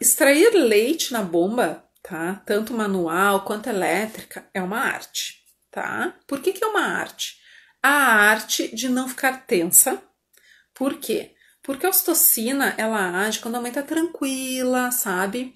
extrair leite na bomba, tá? Tanto manual quanto elétrica, é uma arte, tá? Por que, que é uma arte? A arte de não ficar tensa. Por quê? Porque a ostocina, ela age quando a mãe tá tranquila, sabe?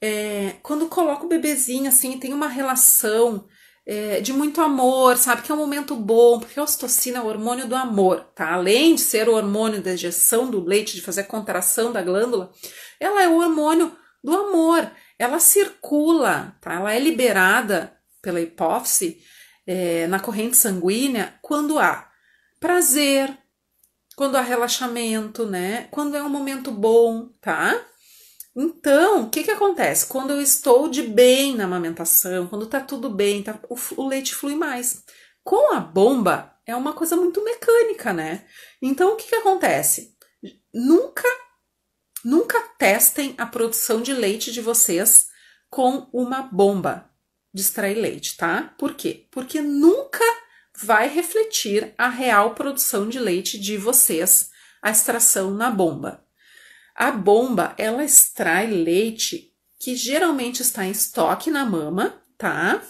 É, quando coloca o bebezinho, assim, tem uma relação é, de muito amor, sabe? Que é um momento bom, porque a ocitocina é o hormônio do amor, tá? Além de ser o hormônio da injeção do leite, de fazer a contração da glândula, ela é o hormônio do amor. Ela circula, tá? Ela é liberada pela hipófise é, na corrente sanguínea quando há prazer, quando há relaxamento, né? Quando é um momento bom, tá? Então, o que, que acontece? Quando eu estou de bem na amamentação, quando tá tudo bem, tá, o, o leite flui mais. Com a bomba, é uma coisa muito mecânica, né? Então, o que, que acontece? Nunca, nunca testem a produção de leite de vocês com uma bomba de extrair leite, tá? Por quê? Porque nunca vai refletir a real produção de leite de vocês, a extração na bomba. A bomba, ela extrai leite que geralmente está em estoque na mama, tá?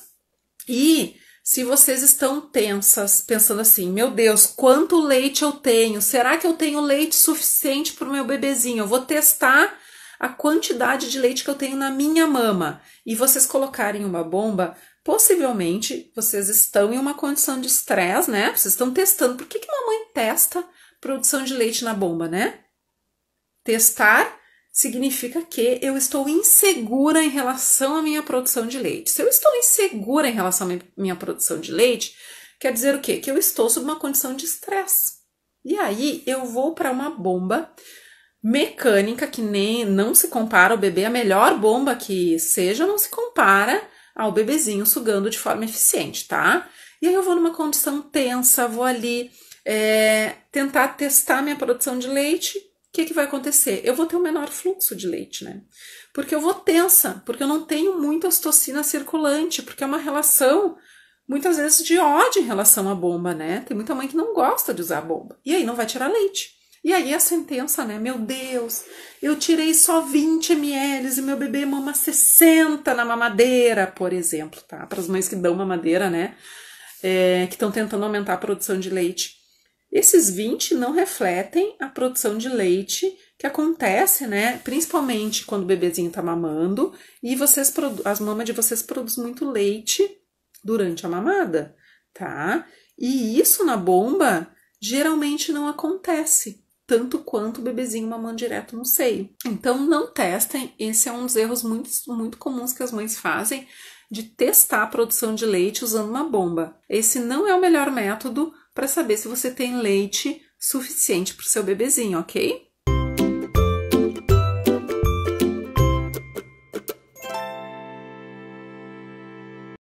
E se vocês estão tensas, pensando assim, meu Deus, quanto leite eu tenho? Será que eu tenho leite suficiente para o meu bebezinho? Eu vou testar a quantidade de leite que eu tenho na minha mama. E vocês colocarem uma bomba, possivelmente vocês estão em uma condição de estresse, né? Vocês estão testando. Por que, que mamãe testa produção de leite na bomba, né? Testar significa que eu estou insegura em relação à minha produção de leite. Se eu estou insegura em relação à minha produção de leite, quer dizer o quê? Que eu estou sob uma condição de estresse. E aí eu vou para uma bomba mecânica que nem não se compara ao bebê, a melhor bomba que seja não se compara ao bebezinho sugando de forma eficiente, tá? E aí eu vou numa condição tensa, vou ali é, tentar testar minha produção de leite que, é que vai acontecer? Eu vou ter um menor fluxo de leite, né? Porque eu vou tensa, porque eu não tenho muita ostocina circulante, porque é uma relação muitas vezes de ódio em relação à bomba, né? Tem muita mãe que não gosta de usar a bomba. E aí não vai tirar leite. E aí a sentença, né? Meu Deus, eu tirei só 20 ml e meu bebê mama 60 na mamadeira, por exemplo, tá? Para as mães que dão mamadeira, né? É, que estão tentando aumentar a produção de leite. Esses 20 não refletem a produção de leite que acontece, né? Principalmente quando o bebezinho tá mamando e vocês as mamas de vocês produzem muito leite durante a mamada, tá? E isso na bomba geralmente não acontece, tanto quanto o bebezinho mamando direto no seio. Então não testem, esse é um dos erros muito, muito comuns que as mães fazem de testar a produção de leite usando uma bomba. Esse não é o melhor método para saber se você tem leite suficiente para o seu bebezinho, ok?